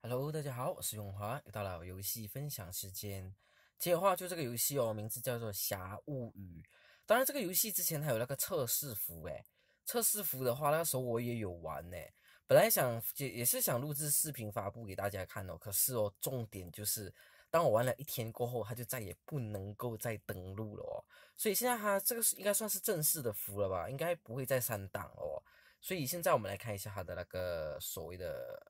Hello，大家好，我是永华，又到了游戏分享时间。今天的话，就这个游戏哦，名字叫做《侠物语》。当然，这个游戏之前它有那个测试服诶，测试服的话，那个时候我也有玩呢。本来想也也是想录制视频发布给大家看哦，可是哦，重点就是当我玩了一天过后，它就再也不能够再登录了哦。所以现在它这个应该算是正式的服了吧，应该不会再删档哦。所以现在我们来看一下它的那个所谓的。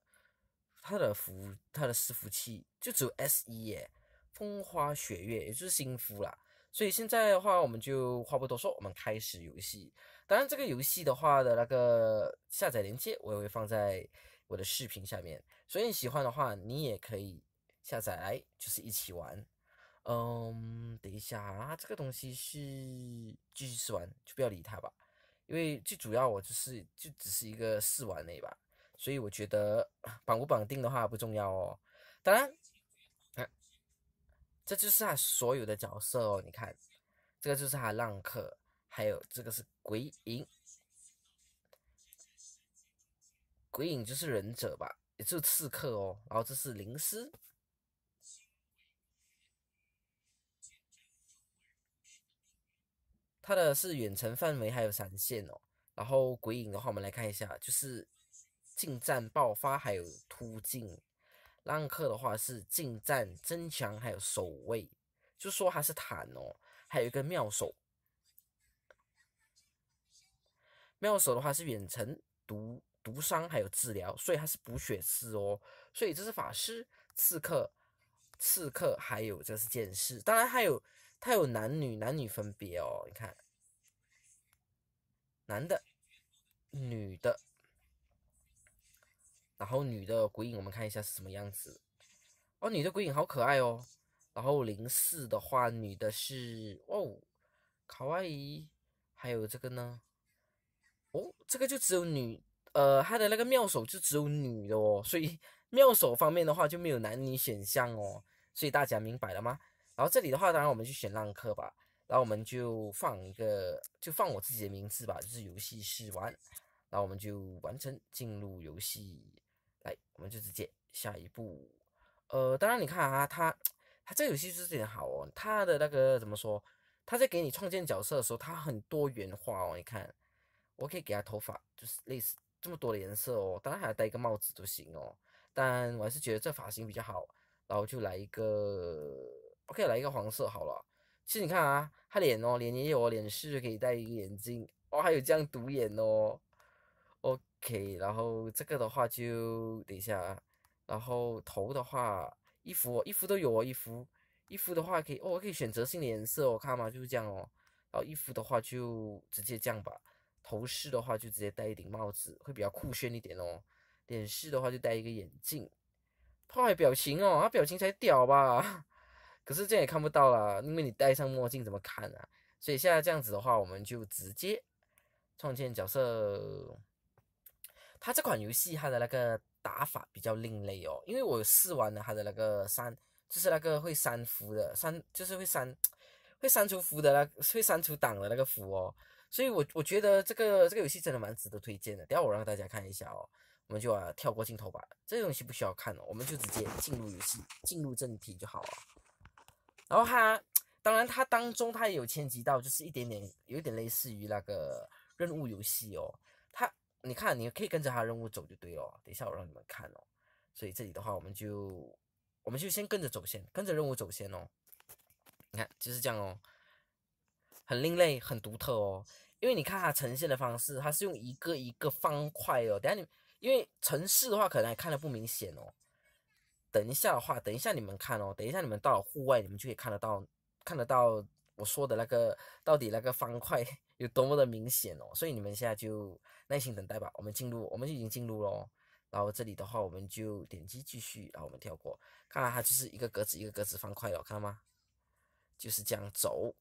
它的服，它的伺服器就只有 S 一耶，风花雪月也就是新服啦。所以现在的话，我们就话不多说，我们开始游戏。当然，这个游戏的话的那个下载链接，我也会放在我的视频下面。所以你喜欢的话，你也可以下载来，就是一起玩。嗯，等一下啊，这个东西是继续试玩，就不要理它吧。因为最主要我就是就只是一个试玩那吧。所以我觉得绑不绑定的话不重要哦。当然，看这就是他所有的角色哦。你看，这个就是他浪客，还有这个是鬼影。鬼影就是忍者吧，也就是刺客哦。然后这是灵师，他的是远程范围还有闪现哦。然后鬼影的话，我们来看一下，就是。近战爆发还有突进，浪客的话是近战增强还有守卫，就说他是坦哦，还有一个妙手。妙手的话是远程毒毒伤还有治疗，所以他是补血师哦，所以这是法师、刺客、刺客还有这是剑士，当然还有他有男女，男女分别哦，你看，男的，女的。然后女的鬼影我们看一下是什么样子哦，女的鬼影好可爱哦。然后零四的话，女的是哦，卡哇伊，还有这个呢，哦，这个就只有女，呃，他的那个妙手就只有女的哦，所以 妙手方面的话就没有男女选项哦，所以大家明白了吗？然后这里的话，当然我们去选浪客吧，然后我们就放一个，就放我自己的名字吧，就是游戏试玩，然后我们就完成进入游戏。哎，我们就直接下一步。呃，当然你看啊，他他这个游戏是点好哦，他的那个怎么说？他在给你创建角色的时候，他很多元化哦。你看，我可以给他头发，就是类似这么多的颜色哦。当然还要戴一个帽子都行哦。但我还是觉得这发型比较好。然后就来一个，OK，来一个黄色好了。其实你看啊，他脸哦，脸也有哦，脸是可以戴一个眼镜哦，还有这样独眼哦。可以，然后这个的话就等一下，然后头的话，衣服衣服都有哦，衣服衣服的话可以哦，可以选择性的颜色，我看嘛就是这样哦。然后衣服的话就直接这样吧，头饰的话就直接戴一顶帽子，会比较酷炫一点哦。脸饰的话就戴一个眼镜，破坏表情哦，他表情才屌吧？可是这样也看不到啦，因为你戴上墨镜怎么看啊？所以现在这样子的话，我们就直接创建角色。它这款游戏它的那个打法比较另类哦，因为我试玩了它的那个删，就是那个会删服的删，就是会删会删除服的那会删除档的那个服哦，所以我我觉得这个这个游戏真的蛮值得推荐的。待会我让大家看一下哦，我们就啊跳过镜头吧，这个东西不需要看，我们就直接进入游戏，进入正题就好了。然后它，当然它当中它也有牵及到，就是一点点有一点类似于那个任务游戏哦，它。你看，你可以跟着他任务走就对了。等一下我让你们看哦。所以这里的话，我们就，我们就先跟着走线，跟着任务走线哦。你看，就是这样哦，很另类，很独特哦。因为你看它呈现的方式，它是用一个一个方块哦。等下你，因为城市的话可能还看的不明显哦。等一下的话，等一下你们看哦。等一下你们到了户外，你们就可以看得到，看得到我说的那个到底那个方块。有多么的明显哦，所以你们现在就耐心等待吧。我们进入，我们就已经进入喽。然后这里的话，我们就点击继续，然后我们跳过。看来它就是一个格子一个格子方块哟，看到吗？就是这样走，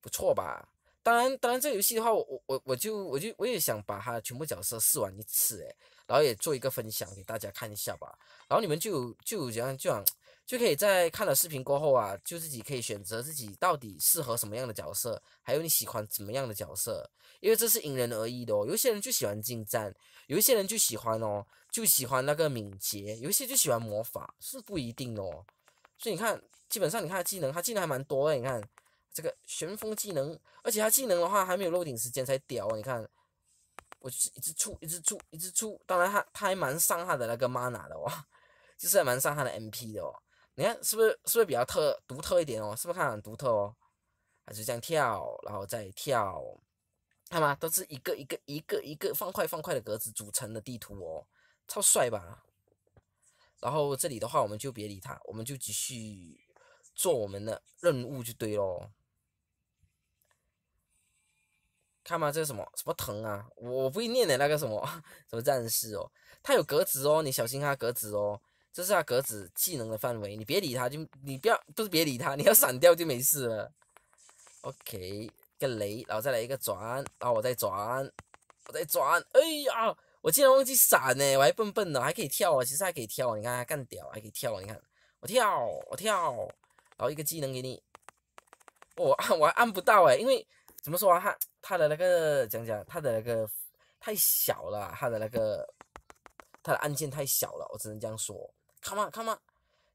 不错吧？当然，当然，这个游戏的话，我我我就我就我也想把它全部角色试玩一次哎，然后也做一个分享给大家看一下吧。然后你们就就这样就样。就可以在看了视频过后啊，就自己可以选择自己到底适合什么样的角色，还有你喜欢怎么样的角色，因为这是因人而异的哦。有些人就喜欢近战，有一些人就喜欢哦，就喜欢那个敏捷，有一些就喜欢魔法，是不一定哦。所以你看，基本上你看技能，他技能还蛮多的。你看这个旋风技能，而且他技能的话还没有漏顶时间才屌哦。你看，我就是一直出，一直出，一直出。当然他他还蛮伤害的那个 mana 的哦，就是蛮伤害的 MP 的哦。你看是不是是不是比较特独特一点哦？是不是看很独特哦？还是这样跳，然后再跳，看吗？都是一个一个一个一个方块方块的格子组成的地图哦，超帅吧？然后这里的话，我们就别理他，我们就继续做我们的任务就对喽。看嘛，这是什么什么藤啊？我不会念的那个什么 什么战士哦，他有格子哦，你小心他格子哦。这是他格子技能的范围，你别理他，就你不要，不是别理他，你要闪掉就没事了。OK，一个雷，然后再来一个转，然后我再转，我再转。哎呀，我竟然忘记闪呢，我还笨笨的，还可以跳啊，其实还可以跳你看，干屌，还可以跳你看，我跳，我跳，然后一个技能给你，我按，我按不到哎，因为怎么说啊，他他的那个讲讲，他的那个太小了，他的那个他的按键太小了，我只能这样说。come on come on，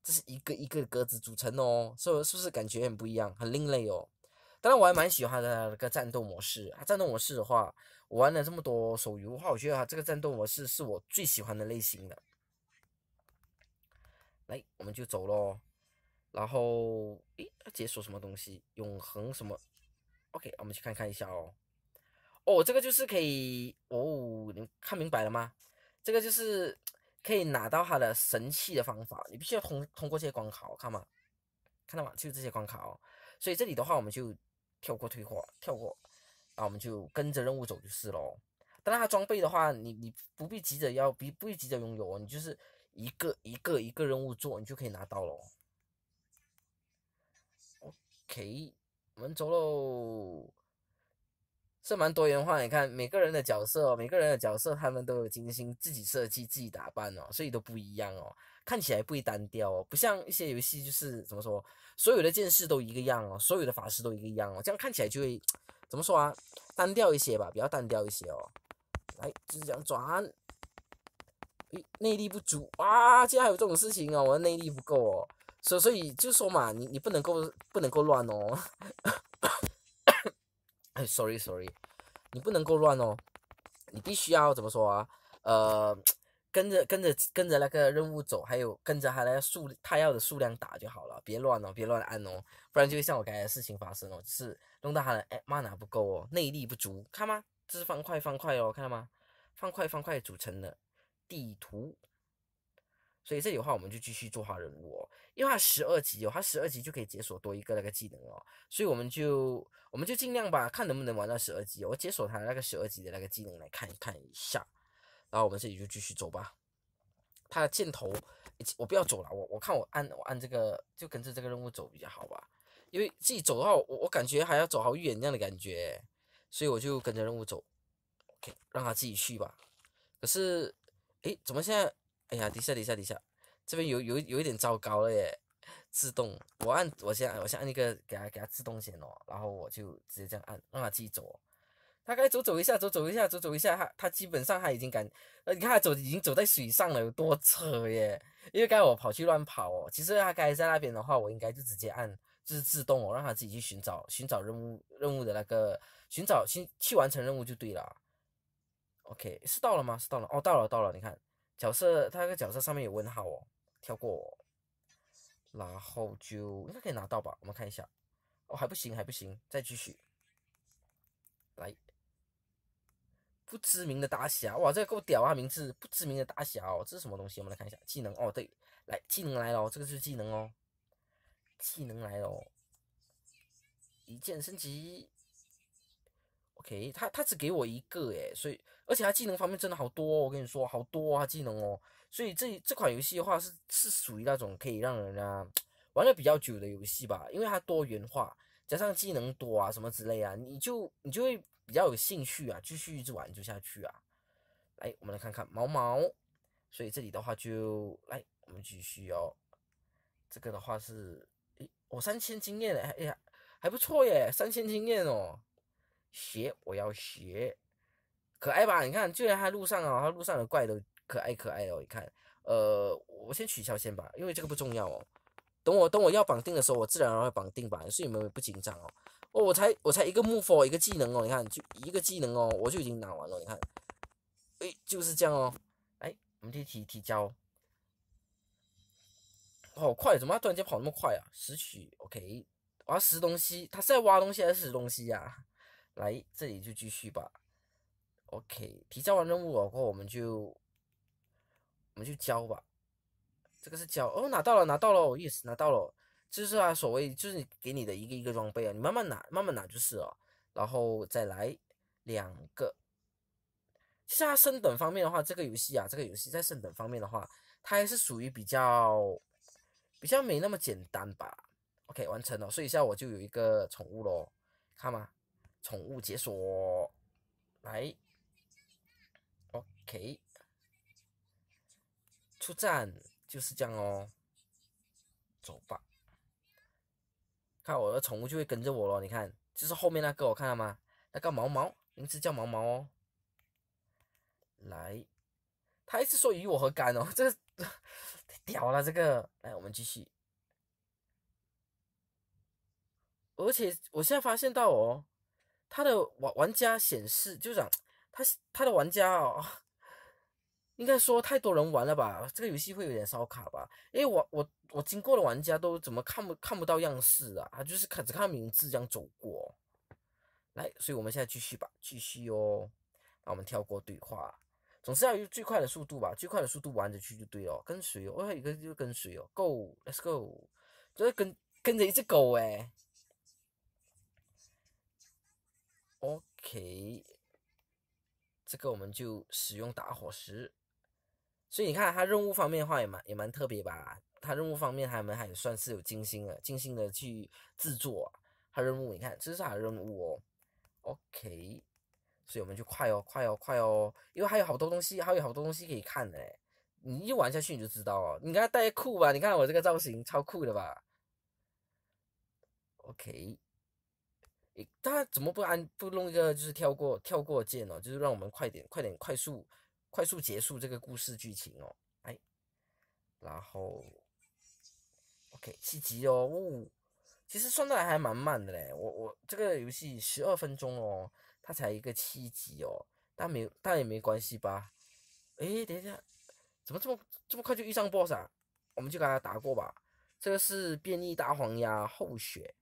这是一个一个格子组成哦，是是不是感觉很不一样，很另类哦？当然，我还蛮喜欢的那个战斗模式。它战斗模式的话，我玩了这么多手游的话，我觉得它这个战斗模式是我最喜欢的类型的。来，我们就走喽。然后，诶，解锁什么东西？永恒什么？OK，我们去看看一下哦。哦，这个就是可以哦，你看明白了吗？这个就是。可以拿到它的神器的方法，你必须要通通过这些关卡，看到吗？看到吗？就这些关卡哦。所以这里的话，我们就跳过退货，跳过，那我们就跟着任务走就是喽。当然，他装备的话，你你不必急着要，不不必急着拥有，你就是一个一个一个任务做，你就可以拿到咯。OK，我们走喽。是蛮多元化，你看每个人的角色，哦，每个人的角色他们都有精心自己设计、自己打扮哦，所以都不一样哦，看起来不会单调哦，不像一些游戏就是怎么说，所有的剑士都一个样哦，所有的法师都一个样哦，这样看起来就会怎么说啊，单调一些吧，比较单调一些哦。来，就是这样转，咦，内力不足啊，竟然还有这种事情哦，我的内力不够哦，所所以就说嘛，你你不能够不能够乱哦。s o r r y sorry，你不能够乱哦，你必须要怎么说啊？呃，跟着跟着跟着那个任务走，还有跟着他那个数，他要的数量打就好了，别乱哦，别乱按哦，不然就会像我刚才的事情发生哦，就是弄到他的哎，mana 不够哦，内力不足，看吗？这是方块方块哦，看到吗？方块方块组成的地图。所以这里的话，我们就继续做好任务哦，因为他十二级哦，他十二级就可以解锁多一个那个技能哦，所以我们就我们就尽量吧，看能不能玩到十二级，我解锁他那个十二级的那个技能来看一看一下，然后我们这里就继续走吧。他的箭头，我不要走了，我我看我按我按这个就跟着这个任务走比较好吧，因为自己走的话，我我感觉还要走好远那样的感觉，所以我就跟着任务走。OK，让他自己去吧。可是，诶，怎么现在？哎呀，底下底下底下，这边有有有一点糟糕了耶！自动，我按我先我先按一个，给他给他自动先哦，然后我就直接这样按，让他己走。他该走走一下，走走一下，走走一下，他他基本上他已经敢，呃，你看他走已经走在水上了，有多扯耶！因为该我跑去乱跑哦。其实他该在那边的话，我应该就直接按就是自动哦，让他自己去寻找寻找任务任务的那个寻找寻去完成任务就对了。OK，是到了吗？是到了哦，到了到了，你看。角色，他那个角色上面有问号哦，跳过。然后就应该可以拿到吧？我们看一下，哦还不行还不行，再继续。来，不知名的打侠，哇，这个够屌啊！名字不知名的打侠，这是什么东西？我们来看一下技能。哦，对，来技能来了，这个是技能哦，技能来了，一键升级。OK，他他只给我一个哎，所以。而且它技能方面真的好多，我跟你说好多啊技能哦，所以这这款游戏的话是是属于那种可以让人家玩的比较久的游戏吧，因为它多元化，加上技能多啊什么之类啊，你就你就会比较有兴趣啊，继续一直玩就下去啊。来，我们来看看毛毛，所以这里的话就来，我们继续哦。这个的话是，诶，我三千经验，哎呀，还不错耶，三千经验哦。鞋，我要鞋。可爱吧？你看，就连他路上啊，他路上的怪都可爱可爱哦。你看，呃，我先取消先吧，因为这个不重要哦。等我等我要绑定的时候，我自然而然会绑定吧，所以你们不紧张哦。哦，我才我才一个 move，一个技能哦，你看就一个技能哦，我就已经拿完了，你看。哎，就是这样哦。哎，我们去提提交。好快，怎么突然间跑那么快啊？拾取 OK，我要拾东西，他是在挖东西还是拾东西呀？来，这里就继续吧。OK，提交完任务了过后，我们就我们就交吧。这个是交哦，拿到了，拿到了，yes，拿到了。就是啊，所谓就是给你的一个一个装备啊，你慢慢拿，慢慢拿就是哦。然后再来两个。其实它升等方面的话，这个游戏啊，这个游戏在升等方面的话，它还是属于比较比较没那么简单吧。OK，完成了，所以一下我就有一个宠物咯，看嘛，宠物解锁，来。OK，出战就是这样哦，走吧。看我的宠物就会跟着我了，你看，就是后面那个，我看到吗？那个毛毛，名字叫毛毛哦。来，他还是说与我何干哦，这个屌了，这个。来，我们继续。而且我现在发现到哦，他的玩玩家显示就是讲，他他的玩家哦。应该说太多人玩了吧？这个游戏会有点烧卡吧？因为我我我经过的玩家都怎么看不看不到样式啊，就是看只看名字这样走过来。所以，我们现在继续吧，继续哦。那我们跳过对话，总是要用最快的速度吧，最快的速度玩着去就对了。跟随哦，哦一个就跟随哦，Go，Let's go，这是跟跟着一只狗哎。OK，这个我们就使用打火石。所以你看，他任务方面的话也蛮也蛮特别吧？他任务方面他们还算是有精心的、精心的去制作。他任务，你看这是他的任务哦？OK，所以我们就快哦，快哦，快哦，因为还有好多东西，还有好多东西可以看呢。你一玩下去你就知道哦。你看带酷吧？你看我这个造型超酷的吧？OK，他怎么不按不弄一个就是跳过跳过键哦，就是让我们快点快点快速。快速结束这个故事剧情哦，哎，然后，OK 七级哦，其实算下来还蛮慢的嘞，我我这个游戏十二分钟哦，它才一个七级哦，但没但也没关系吧，哎，等一下，怎么这么这么快就遇上 BOSS 啊？我们就给他打过吧，这个是变异大黄鸭厚血。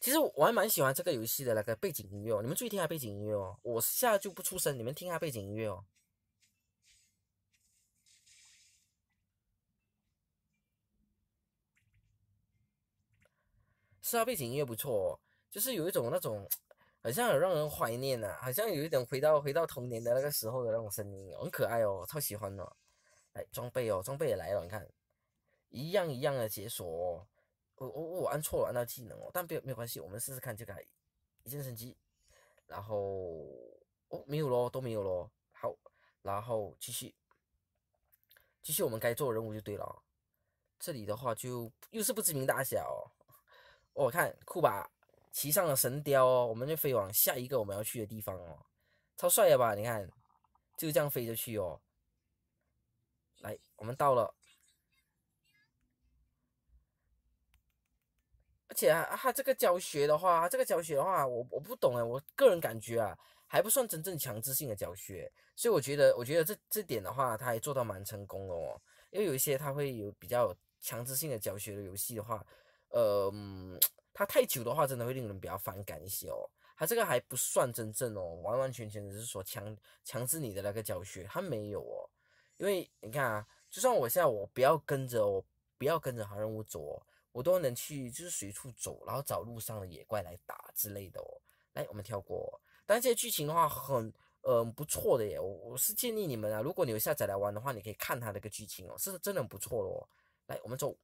其实我还蛮喜欢这个游戏的那个背景音乐哦，你们注意听下背景音乐哦。我在就不出声，你们听下背景音乐哦。是啊，背景音乐不错，就是有一种那种，好像很让人怀念呐，好像有一种回到回到童年的那个时候的那种声音，很可爱哦，超喜欢哦。哎，装备哦，装备来了，你看，一样一样的解锁。我我我按错了按到技能哦，但有没关系，我们试试看这个一键升级，然后哦没有咯，都没有咯，好，然后继续继续我们该做的任务就对了，这里的话就又是不知名大小哦，我看酷吧，骑上了神雕哦，我们就飞往下一个我们要去的地方哦，超帅了吧？你看，就这样飞着去哦，来，我们到了。且啊，他这个教学的话，这个教学的话，我我不懂啊，我个人感觉啊，还不算真正强制性的教学，所以我觉得，我觉得这这点的话，他还做到蛮成功的哦。因为有一些他会有比较强制性的教学的游戏的话，呃，他太久的话，真的会令人比较反感一些哦。他这个还不算真正哦，完完全全只是说强强制你的那个教学，他没有哦。因为你看啊，就算我现在我不要跟着我不要跟着好任务走哦。我都能去，就是随处走，然后找路上的野怪来打之类的哦。来，我们跳过。但这些剧情的话，很嗯不错的耶。我我是建议你们啊，如果你有下载来玩的话，你可以看它那个剧情哦，是真的很不错哦。来，我们走，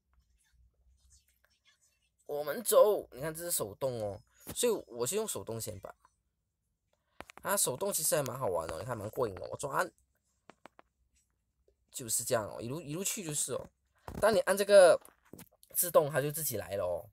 我们走。你看这是手动哦，所以我是用手动先吧。啊，手动其实还蛮好玩的，你看蛮过瘾的。我转，就是这样哦，一路一路去就是哦。当你按这个。自动它就自己来了哦，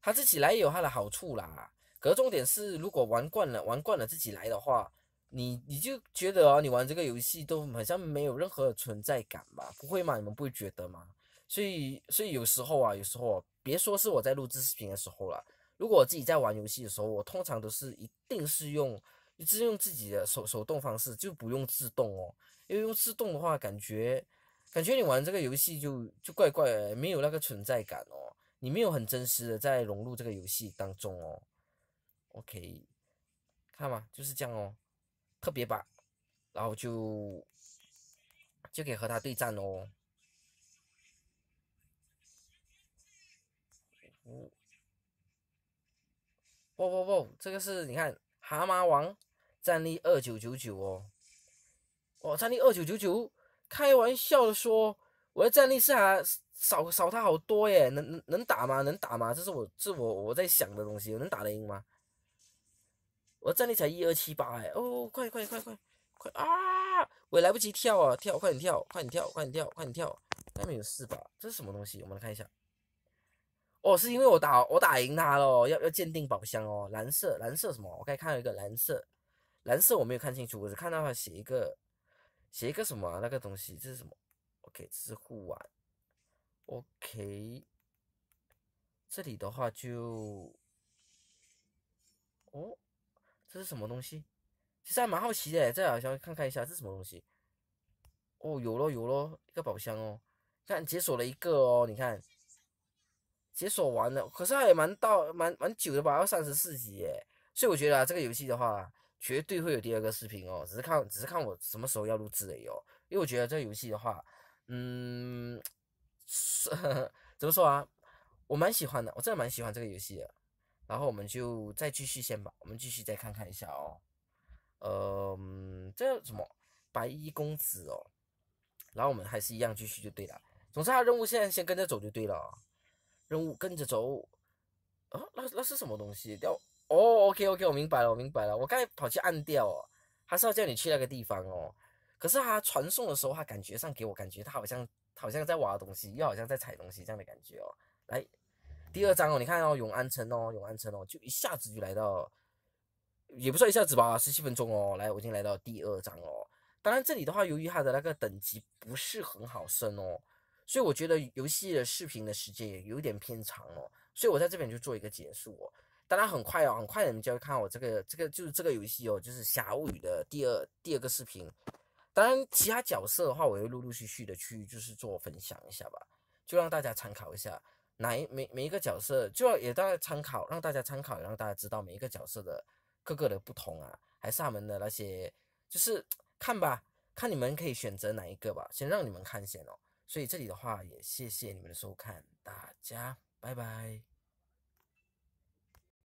它自己来也有它的好处啦。可重点是，如果玩惯了，玩惯了自己来的话，你你就觉得啊，你玩这个游戏都好像没有任何的存在感吧？不会吗？你们不会觉得吗？所以，所以有时候啊，有时候别说是我在录制视频的时候了，如果我自己在玩游戏的时候，我通常都是一定是用一直用自己的手手动方式，就不用自动哦，因为用自动的话，感觉。感觉你玩这个游戏就就怪怪，没有那个存在感哦。你没有很真实的在融入这个游戏当中哦。OK，看嘛，就是这样哦。特别吧，然后就就可以和他对战哦。哇哇哇！这个是你看，蛤蟆王战力二九九九哦。哇，战力二九九九！开玩笑的说，我的战力是还少少他好多耶，能能能打吗？能打吗？这是我这我我在想的东西，能打得赢吗？我战力才一二七八哎！哦，快快快快快啊！我来不及跳啊！跳，快点跳，快点跳，快点跳，快点跳！外面有四把，这是什么东西？我们来看一下。哦，是因为我打我打赢他了，要要鉴定宝箱哦，蓝色蓝色什么？我刚才看到一个蓝色，蓝色我没有看清楚，我只看到他写一个。写一个什么那个东西？这是什么？OK，这是护腕。OK，这里的话就，哦，这是什么东西？其实还蛮好奇的，这好像看看一下这是什么东西。哦，有咯有咯，一个宝箱哦，看解锁了一个哦，你看，解锁完了，可是还蛮到蛮蛮久的吧，要三十四级耶，所以我觉得啊，这个游戏的话。绝对会有第二个视频哦，只是看，只是看我什么时候要录制而已哦。因为我觉得这个游戏的话，嗯，怎么说啊？我蛮喜欢的，我真的蛮喜欢这个游戏的。然后我们就再继续先吧，我们继续再看看一下哦。呃，这什么白衣公子哦？然后我们还是一样继续就对了，总之他任务现在先跟着走就对了，任务跟着走。啊，那那是什么东西掉？哦，OK OK，我明白了，我明白了。我刚才跑去按掉，哦，他是要叫你去那个地方哦。可是他传送的时候，他感觉上给我感觉他好像他好像在挖东西，又好像在踩东西这样的感觉哦。来，第二张哦，你看到永安城哦，永安城哦，就一下子就来到，也不算一下子吧，十七分钟哦。来，我已经来到第二张哦。当然这里的话，由于它的那个等级不是很好升哦，所以我觉得游戏的视频的时间也有点偏长哦，所以我在这边就做一个结束哦。当然很快哦，很快你们就会看我这个这个就是这个游戏哦，就是《侠物语》的第二第二个视频。当然其他角色的话，我会陆陆续续的去就是做分享一下吧，就让大家参考一下哪一每每一个角色，就要也大家参考，让大家参考，让大家知道每一个角色的各个的不同啊，还是他们的那些就是看吧，看你们可以选择哪一个吧，先让你们看先哦。所以这里的话也谢谢你们的收看，大家拜拜。